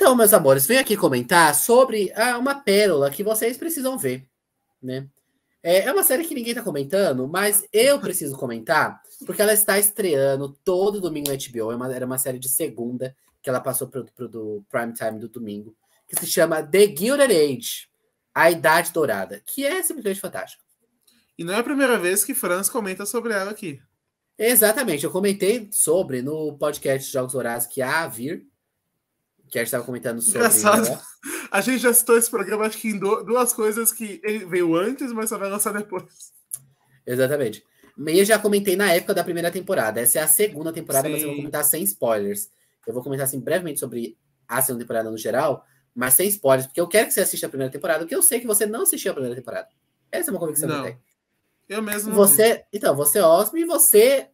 Então, meus amores, venho aqui comentar sobre ah, uma pérola que vocês precisam ver, né? É, é uma série que ninguém tá comentando, mas eu uhum. preciso comentar, porque ela está estreando todo domingo na HBO. É uma, era uma série de segunda que ela passou pro, pro do prime time do domingo, que se chama The Gilded Age, A Idade Dourada, que é simplesmente fantástica. E não é a primeira vez que Franz comenta sobre ela aqui. Exatamente, eu comentei sobre no podcast Jogos Horários que há a vir, que a gente estava comentando sobre. Engraçado. Né? A gente já citou esse programa, acho que em duas coisas que ele veio antes, mas só vai lançar depois. Exatamente. Meia já comentei na época da primeira temporada. Essa é a segunda temporada, Sim. mas eu vou comentar sem spoilers. Eu vou comentar assim brevemente sobre a segunda temporada no geral, mas sem spoilers, porque eu quero que você assista a primeira temporada, porque eu sei que você não assistiu a primeira temporada. Essa é uma convicção que eu tenho. Eu mesmo. Você, então, você, é Osme, e você,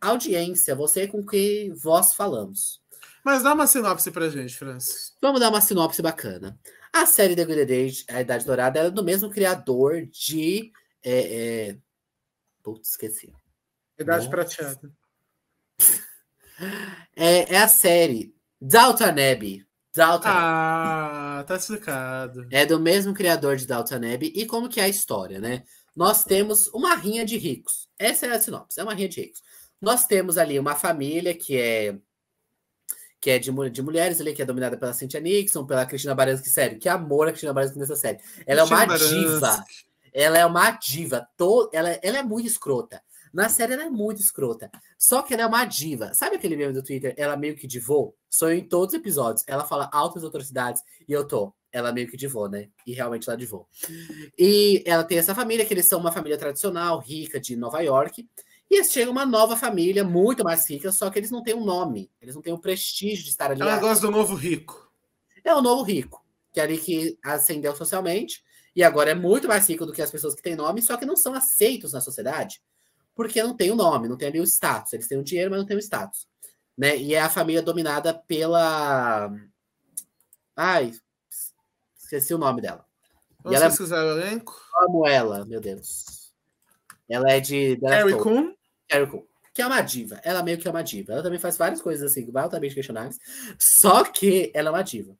audiência, você com quem vós falamos. Mas dá uma sinopse pra gente, Francis. Vamos dar uma sinopse bacana. A série The Golden Age, A Idade Dourada, é do mesmo criador de. É, é... Putz, esqueci. Idade Nossa. Prateada. É, é, a série Dalton Abbey. Dalton ah, tá explicado. É do mesmo criador de Dalton Abbey. E como que é a história, né? Nós temos uma rinha de ricos. Essa é a sinopse, é uma rinha de ricos. Nós temos ali uma família que é que é de, de mulheres ali, que é dominada pela Cynthia Nixon, pela Cristina Baranski, sério, que amor a Cristina Baranski nessa série. Ela Cristina é uma Baranski. diva. Ela é uma diva. To, ela, ela é muito escrota. Na série ela é muito escrota. Só que ela é uma diva. Sabe aquele meme do Twitter? Ela meio que divou? sou em todos os episódios. Ela fala altas atrocidades e eu tô. Ela meio que divou, né? E realmente ela é divou. E ela tem essa família, que eles são uma família tradicional, rica de Nova York. E chega uma nova família, muito mais rica, só que eles não têm um nome, eles não têm o prestígio de estar ali. É o negócio do novo rico. É o novo rico, que é ali que ascendeu socialmente, e agora é muito mais rico do que as pessoas que têm nome, só que não são aceitos na sociedade, porque não tem o um nome, não tem ali o status. Eles têm o dinheiro, mas não têm o status. Né? E é a família dominada pela. Ai, esqueci o nome dela. Vamos e ela é... o elenco? Como ela, meu Deus. Ela é de. Harry Kuhn? Jericho, que é uma diva. Ela meio que é uma diva. Ela também faz várias coisas assim, altamente questionáveis. Só que ela é uma diva.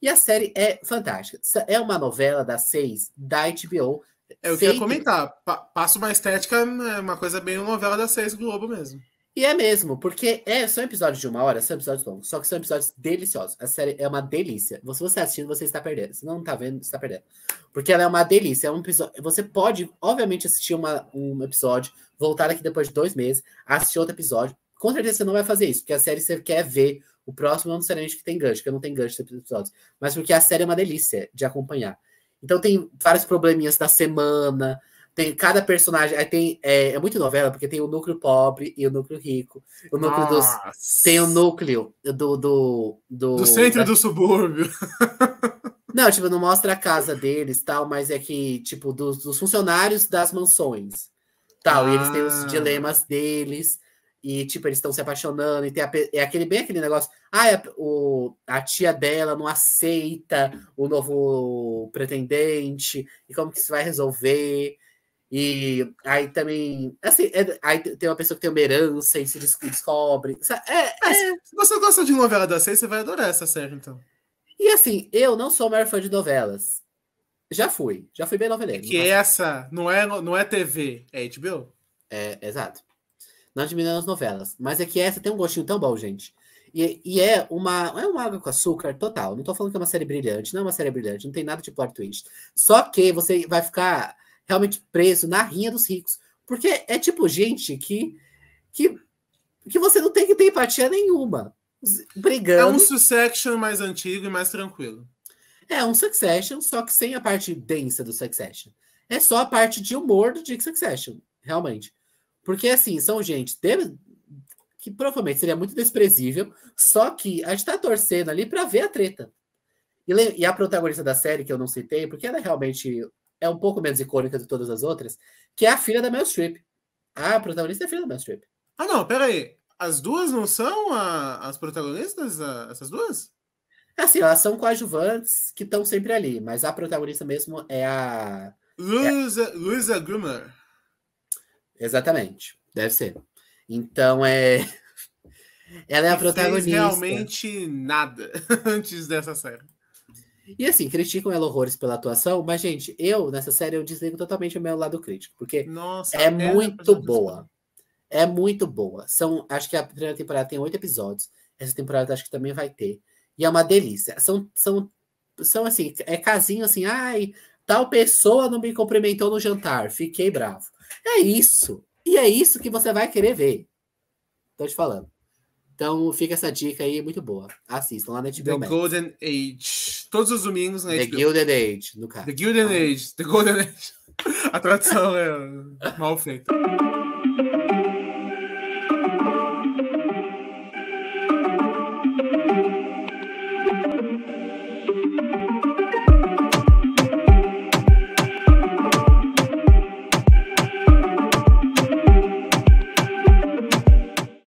E a série é fantástica. É uma novela das seis da HBO. É eu feita... queria comentar. Pa passa uma estética, né, uma coisa bem novela das seis Globo mesmo. E é mesmo, porque é, são episódios de uma hora, são episódios longos, só que são episódios deliciosos. A série é uma delícia. Se você está assistindo, você está perdendo. Se não está vendo, você está perdendo. Porque ela é uma delícia. É um episódio, você pode, obviamente, assistir uma, um episódio voltar aqui depois de dois meses, assistir outro episódio. Com certeza você não vai fazer isso, porque a série você quer ver o próximo, não necessariamente que tem gancho, que eu não tenho gancho de episódios, mas porque a série é uma delícia de acompanhar. Então tem vários probleminhas da semana, tem cada personagem. Aí tem, é, é, muito novela, porque tem o núcleo pobre e o núcleo rico. O núcleo dos, Tem o núcleo do. Do, do, do centro da, do subúrbio. Não, tipo, não mostra a casa deles tal, mas é que, tipo, dos, dos funcionários das mansões tal. Ah. E eles têm os ah. dilemas deles. E, tipo, eles estão se apaixonando. E tem a, é aquele, bem aquele negócio. Ah, é, o, a tia dela não aceita o novo pretendente. E como que isso vai resolver? E aí também. Assim, é, aí tem uma pessoa que tem uma herança e se descobre. É, é, é... Se você gosta de novela da seis, você vai adorar essa série, então. E assim, eu não sou o maior fã de novelas. Já fui, já fui bem É Que essa não é, não é TV, é HBO? É, exato. nós diminuímos as novelas. Mas é que essa tem um gostinho tão bom, gente. E, e, é uma é uma água com açúcar total. Não tô falando que é uma série brilhante, não é uma série brilhante, não tem nada de plot twist. Só que você vai ficar realmente preso na rinha dos ricos. Porque é tipo gente que, que, que você não tem que ter empatia nenhuma. Brigando. É um Succession mais antigo e mais tranquilo. É um Succession, só que sem a parte densa do Succession. É só a parte de humor do Dick Succession, realmente. Porque, assim, são gente de... que provavelmente seria muito desprezível, só que a gente tá torcendo ali para ver a treta. E, e a protagonista da série, que eu não citei, porque ela é realmente é um pouco menos icônica de todas as outras, que é a filha da Mel Strip. Ah, a protagonista é a filha da Mel Strip? Ah, não, peraí. As duas não são a, as protagonistas, a, essas duas? Assim, elas são coadjuvantes que estão sempre ali, mas a protagonista mesmo é a. Luisa, é... Grummer. Exatamente, deve ser. Então é. Ela é a protagonista. realmente nada antes dessa série. E assim, criticam ela horrores pela atuação, mas, gente, eu, nessa série, eu desligo totalmente o meu lado crítico, porque Nossa, é, é muito boa. É muito boa. São, acho que a primeira temporada tem oito episódios. Essa temporada acho que também vai ter. E é uma delícia. São, são, são assim, é casinho assim, ai, tal pessoa não me cumprimentou no jantar, fiquei bravo. É isso. E é isso que você vai querer ver. Tô te falando. Então fica essa dica aí, muito boa. Assistam lá na HBO The Max. Golden Age. Todos os domingos na The HBO. The Golden Age, no caso. The Golden ah. Tá Age. The Golden Age. A tradução é mal feita.